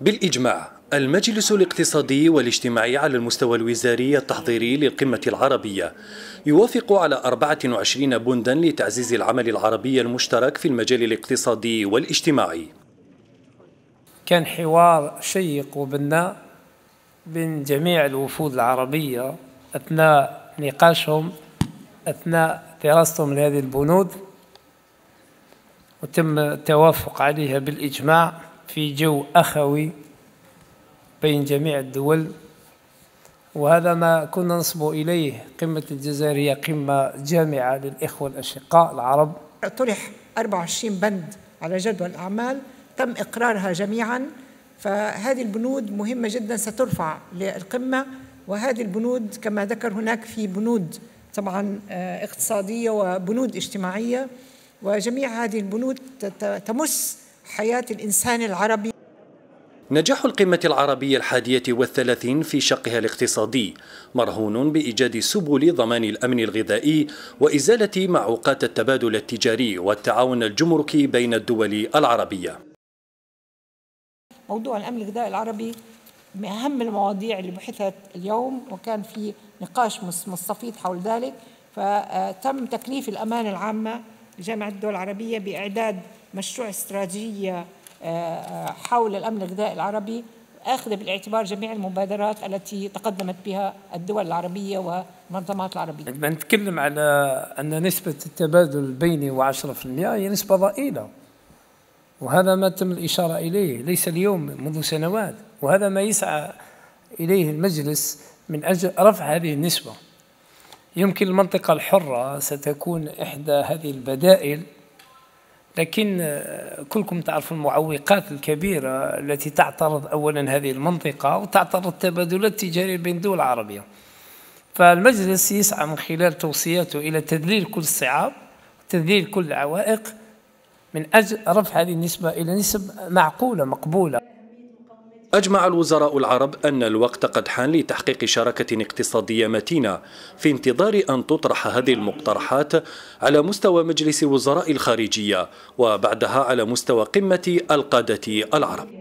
بالإجماع المجلس الاقتصادي والاجتماعي على المستوى الوزاري التحضيري للقمة العربية يوافق على 24 بندا لتعزيز العمل العربي المشترك في المجال الاقتصادي والاجتماعي كان حوار شيق وبناء بين جميع الوفود العربية أثناء نقاشهم أثناء دراستهم لهذه البنود وتم التوافق عليها بالإجماع في جو أخوي بين جميع الدول وهذا ما كنا نصب إليه قمة الجزائر هي قمة جامعة للإخوة الأشقاء العرب طرح 24 بند على جدول الأعمال تم إقرارها جميعا فهذه البنود مهمة جدا سترفع للقمة وهذه البنود كما ذكر هناك في بنود طبعا آه، اقتصادية وبنود اجتماعية وجميع هذه البنود تمس حياة الإنسان العربي نجاح القمة العربية الحادية والثلاثين في شقها الاقتصادي مرهون بإيجاد سبل ضمان الأمن الغذائي وإزالة معوقات التبادل التجاري والتعاون الجمركي بين الدول العربية موضوع الأمن الغذائي العربي من أهم المواضيع اللي بحثت اليوم وكان في نقاش مستفيض حول ذلك فتم تكليف الأمانة العامة لجامعة الدول العربية بإعداد مشروع استراتيجية آه، آه، حول الأمن الغذائي العربي أخذ بالاعتبار جميع المبادرات التي تقدمت بها الدول العربية والمنظمات العربية عندما نتكلم على أن نسبة التبادل البيني و10% هي نسبة ضئيلة وهذا ما تم الإشارة إليه ليس اليوم منذ سنوات وهذا ما يسعى إليه المجلس من أجل رفع هذه النسبة يمكن المنطقة الحرة ستكون إحدى هذه البدائل لكن كلكم تعرفوا المعوقات الكبيرة التي تعترض أولا هذه المنطقة وتعترض التبادلات التجارية بين الدول العربية فالمجلس يسعى من خلال توصياته إلى تذليل كل الصعاب تذليل كل العوائق من أجل رفع هذه النسبة إلى نسب معقولة مقبولة أجمع الوزراء العرب أن الوقت قد حان لتحقيق شراكة اقتصادية متينة في انتظار أن تطرح هذه المقترحات على مستوى مجلس وزراء الخارجية وبعدها على مستوى قمة القادة العرب